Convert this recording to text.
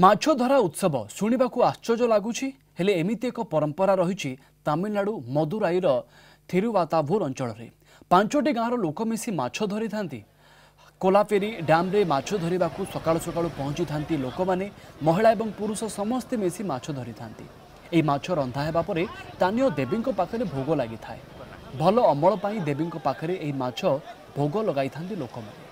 ମାଛ ଧରା ଉତ୍ସବ ଶୁଣିବାକୁ ଆଶ୍ଚର୍ଯ୍ୟ ଲାଗୁଛି ହେଲେ ଏମିତି ଏକ ପରମ୍ପରା ରହିଛି ତାମିଲନାଡ଼ୁ ମଦୁରାଇର ଥିରୁବାତାଭୁର ଅଞ୍ଚଳରେ ପାଞ୍ଚଟି ଗାଁର ଲୋକ ମିଶି ମାଛ ଧରିଥାନ୍ତି କୋଲାପେରି ଡ୍ୟାମ୍ରେ ମାଛ ଧରିବାକୁ ସକାଳୁ ସକାଳୁ ପହଞ୍ଚିଥାନ୍ତି ଲୋକମାନେ ମହିଳା ଏବଂ ପୁରୁଷ ସମସ୍ତେ ମିଶି ମାଛ ଧରିଥାନ୍ତି ଏହି ମାଛ ରନ୍ଧା ହେବା ପରେ ସ୍ଥାନୀୟ ଦେବୀଙ୍କ ପାଖରେ ଭୋଗ ଲାଗିଥାଏ ଭଲ ଅମଳ ପାଇଁ ଦେବୀଙ୍କ ପାଖରେ ଏହି ମାଛ ଭୋଗ ଲଗାଇଥାନ୍ତି ଲୋକମାନେ